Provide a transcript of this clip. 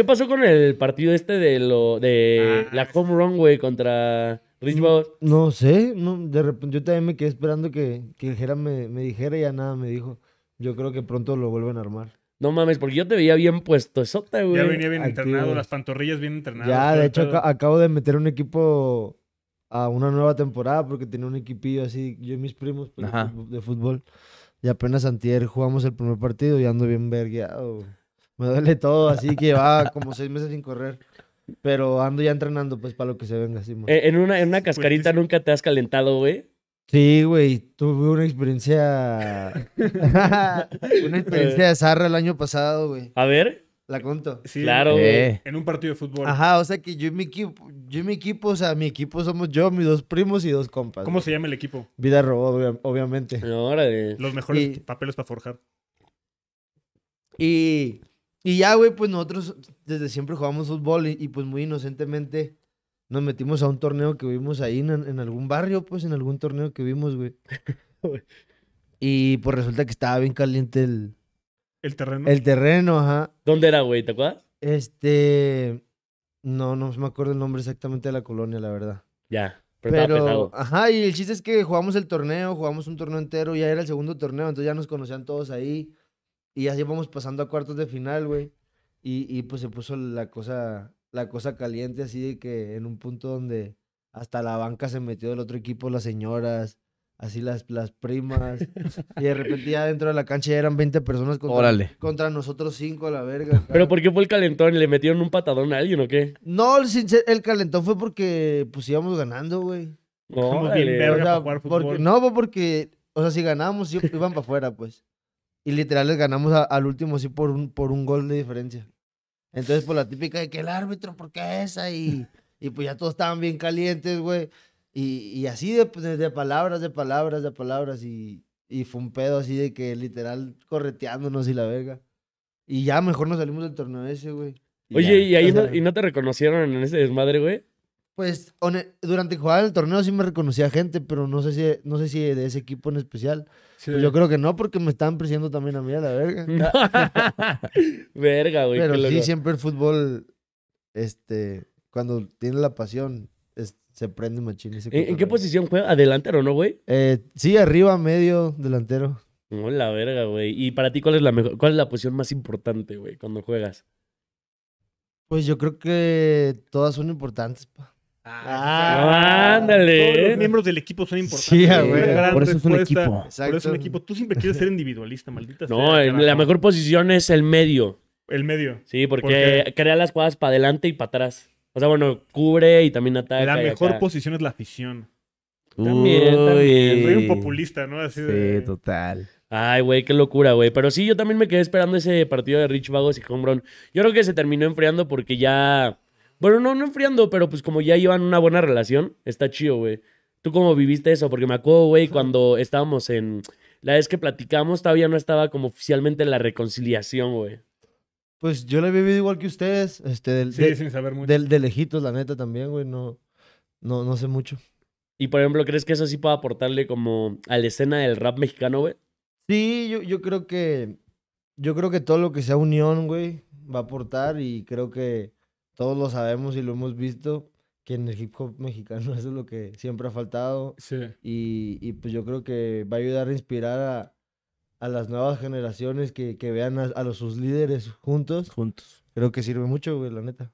¿Qué pasó con el partido este de lo de ah, la home run, contra Richmond? No, sé, de repente yo también me quedé esperando que, que me, dijera y ya nada me dijo. Yo creo que pronto lo vuelven a armar. No mames, porque yo te veía bien puesto sota, güey. Ya venía bien entrenado, las pantorrillas bien entrenadas. Ya, de hecho, acabo de meter un equipo a una nueva temporada porque tenía un equipillo así, yo y mis primos pues, de fútbol. Y apenas antier jugamos el primer partido y ando bien vergueado me duele todo, así que va como seis meses sin correr. Pero ando ya entrenando, pues, para lo que se venga, sí, eh, en, una, en una pues, pues, cascarita nunca te has calentado, güey. Sí, güey, tuve una experiencia. una experiencia de zarra el año pasado, güey. A ver. La conto. Sí, claro, güey. En un partido de fútbol. Ajá, o sea que yo y mi equipo, yo mi equipo, o sea, mi equipo somos yo, mis dos primos y dos compas. ¿Cómo se llama el equipo? Vida Robot, obviamente. de. Los mejores papeles para forjar. Y y ya, güey, pues nosotros desde siempre jugamos fútbol y, pues muy inocentemente nos metimos a un torneo que vimos ahí en, algún barrio, pues en algún torneo que vimos, güey. y pues resulta que estaba bien caliente el... El terreno. El terreno, ajá. ¿Dónde era, güey? ¿Te acuerdas? Este... No, no me acuerdo el nombre exactamente de la colonia, la verdad. Ya. Pero, pero ajá, y el chiste es que jugamos el torneo, jugamos un torneo entero, ya era el segundo torneo, entonces ya nos conocían todos ahí. Y así vamos pasando a cuartos de final, güey. Y, y, pues se puso la cosa, la cosa caliente, así de que en un punto donde hasta la banca se metió del otro equipo, las señoras, así las, las primas. y de repente ya dentro de la cancha ya eran 20 personas contra, nosotros cinco, a la verga. ¿Pero por qué fue el calentón? ¿Le metieron un patadón a alguien o qué? No, el, calentón fue porque pues íbamos ganando, güey. No, porque, no, porque, o sea, si ganábamos, iban para afuera, pues. Y literal les ganamos al último así por un, por un gol de diferencia. Entonces, por pues, la típica de que el árbitro, ¿por qué esa? Y, pues ya todos estaban bien calientes, güey. Y, así pues, de, palabras, de palabras, de palabras. Y, y fue un pedo así de que literal correteándonos y la verga. Y ya mejor nos salimos del torneo ese, güey. Oye, ¿y ahí ¿y no te reconocieron en ese desmadre, güey? pues durante jugar el torneo sí me reconocía gente, pero no sé si, no sé si de ese equipo en especial. Pues yo creo que no, porque me estaban presionando también a mí a la verga. verga, güey. Pero sí, siempre el fútbol, este, cuando tiene la pasión, se prende machín. ¿En, ¿En, qué posición juega? o no, güey? Eh, sí, arriba, medio, delantero. No, la verga, güey. ¿Y para ti cuál es la mejor, cuál es la posición más importante, güey, cuando juegas? Pues yo creo que todas son importantes, pa. Ah, ah ándale. Todos los miembros del equipo son importantes. Sí, güey. Por eso es un equipo. Por eso es un equipo. Tú siempre quieres ser individualista, maldita no, sea. No, la mejor posición es el medio. El medio. Sí, porque crea las cuadras para adelante y para atrás. O sea, bueno, cubre y también ataca. La mejor posición es la afición. También, también. Soy un populista, ¿no? Así sí, total. Ay, güey, qué locura, güey. Pero sí, yo también me quedé esperando ese partido de Rich Vagos y Hombrón. Yo creo que se terminó enfriando porque ya bueno, no, no enfriando, pero pues como ya llevan una buena relación, está chido, güey. ¿Tú cómo viviste eso? Porque me acuerdo, güey, cuando estábamos en... La vez que platicamos todavía no estaba como oficialmente la reconciliación, güey. Pues yo la he vivido igual que ustedes. Este, del, sí, sin saber mucho. Del, de lejitos, la neta, también, güey. No, no, sé mucho. Y, por ejemplo, ¿crees que eso sí puede aportarle como a la escena del rap mexicano, güey? Sí, yo, yo creo que... Yo creo que todo lo que sea unión, güey, va a aportar y creo que todos lo sabemos y lo hemos visto, que en el hip hop mexicano eso es lo que siempre ha faltado. Y, y pues yo creo que va a ayudar a inspirar a, las nuevas generaciones que, vean a, los, sus líderes juntos. Juntos. Creo que sirve mucho, güey, la neta.